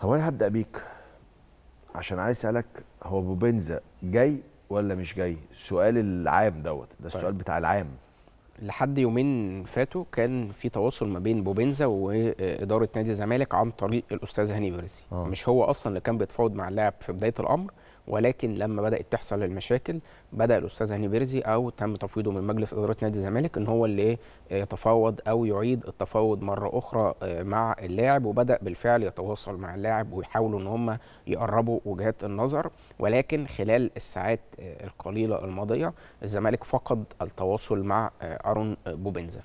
هو انا هبدا بيك عشان عايز اسالك هو بوبنزا جاي ولا مش جاي السؤال العام دوت ده السؤال طيب. بتاع العام لحد يومين فاتوا كان في تواصل ما بين بوبنزا واداره نادي الزمالك عن طريق الاستاذ هاني بيرسي آه. مش هو اصلا اللي كان بيتفاوض مع اللاعب في بدايه الامر ولكن لما بدات تحصل المشاكل بدا الاستاذ هاني بيرزي او تم تفويضه من مجلس اداره نادي الزمالك ان هو اللي آه، يتفاوض او يعيد التفاوض مره اخرى آه، مع اللاعب وبدا بالفعل يتواصل مع اللاعب ويحاولوا ان هم يقربوا وجهات النظر ولكن خلال الساعات آه، القليله الماضيه الزمالك فقد التواصل مع ارون بوبنزا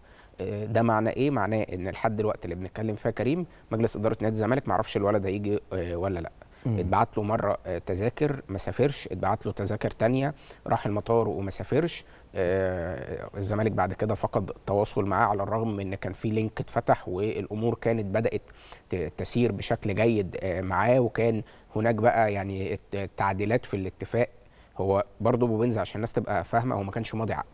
ده معناه ايه معناه ان لحد الوقت اللي بنتكلم فيها كريم مجلس اداره نادي الزمالك ما الولد هيجي ولا لا اتبعت له مره آه، تذاكر ما سافرش اتبعت له تذاكر تانية راح المطار وما سافرش آه، الزمالك بعد كده فقد التواصل معاه على الرغم من ان كان في لينك اتفتح والامور كانت بدات تسير بشكل جيد آه، معاه وكان هناك بقى يعني التعديلات في الاتفاق هو برضه بوبينز عشان الناس تبقى فاهمه هو ما كانش ماضي عقد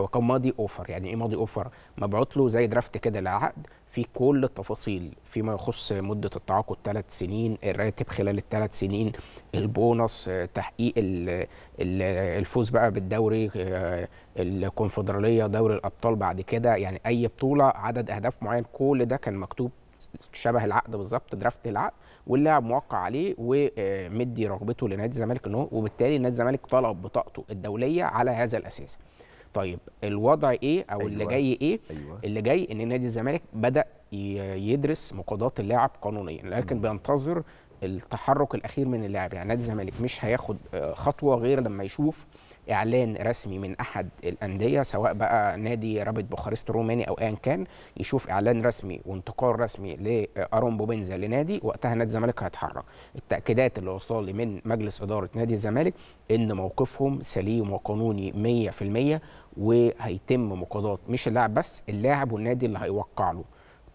هو كان ماضي اوفر يعني ايه ماضي اوفر مبعوت له زي درافت كده للعقد في كل التفاصيل فيما يخص مدة التعاقد ثلاث سنين الراتب خلال الثلاث سنين البونص تحقيق الفوز بقى بالدوري آه، الكونفدرالية دوري الأبطال بعد كده يعني أي بطولة عدد أهداف معين كل ده كان مكتوب شبه العقد بالظبط درافت العقد واللاعب موقع عليه ومدي رغبته لنادي الزمالك ان وبالتالي نادي الزمالك طلب بطاقته الدوليه على هذا الاساس. طيب الوضع ايه او أيوة. اللي جاي ايه أيوة. اللي جاي ان نادي الزمالك بدا يدرس مقاضاه اللاعب قانونيا لكن بينتظر التحرك الاخير من اللاعب يعني نادي الزمالك مش هياخد آه، خطوه غير لما يشوف اعلان رسمي من احد الانديه سواء بقى نادي رابط بوخارست الروماني او ايا كان يشوف اعلان رسمي وانتقال رسمي لارون بوبنزا لنادي وقتها نادي الزمالك هيتحرك التاكيدات اللي وصل لي من مجلس اداره نادي الزمالك ان موقفهم سليم وقانوني 100% وهيتم مقاضاه مش اللاعب بس اللاعب والنادي اللي هيوقع له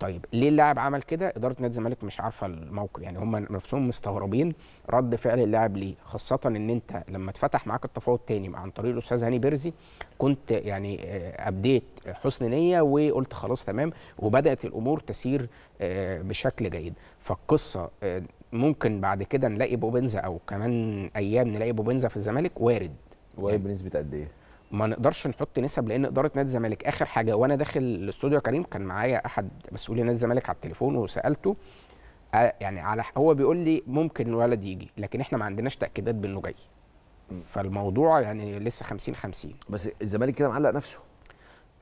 طيب ليه اللاعب عمل كده اداره نادي الزمالك مش عارفه الموقف يعني هم نفسهم مستغربين رد فعل اللاعب ليه خاصه ان انت لما اتفتح معاك التفاوض تاني عن طريق الاستاذ هاني بيرزي كنت يعني ابديت آه، حسن نيه وقلت خلاص تمام وبدات الامور تسير آه، بشكل جيد فالقصه آه، ممكن بعد كده نلاقي بوبنزا او كمان ايام نلاقي بوبنزا في الزمالك وارد وارد بنسبه قد ايه ما نقدرش نحط نسب لان اداره نادي الزمالك اخر حاجه وانا داخل الاستوديو كريم كان معايا احد مسؤولي نادي الزمالك على التليفون وسالته آه، يعني على هو بيقول لي ممكن الولد يجي لكن احنا ما عندناش تاكيدات بانه جاي فالموضوع يعني لسه 50 50 بس الزمالك كده معلق نفسه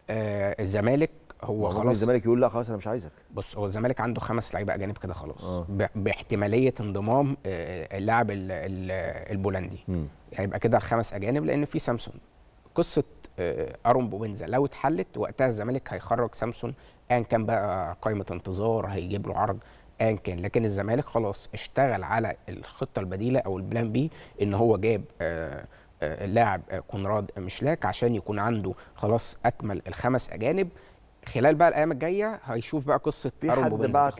آه الزمالك هو خلاص الزمالك يقول لا خلاص انا مش عايزك بص هو الزمالك عنده خمس لعيبه اجانب كده خلاص آه. باحتماليه انضمام آه، آه، اللاعب البولندي هيبقى يعني كده الخمس اجانب لان في سامسونج قصه آه، ارون بوينزا لو اتحلت وقتها الزمالك هيخرج سامسون ايا كان بقى قائمه انتظار هيجيب له عرض ايا كان لكن الزمالك خلاص اشتغل على الخطه البديله او البلان بي ان هو جاب اللاعب آه، آه، كونراد مشلاك عشان يكون عنده خلاص اكمل الخمس اجانب خلال بقى الايام الجايه هيشوف بقى قصه ارون بوينزا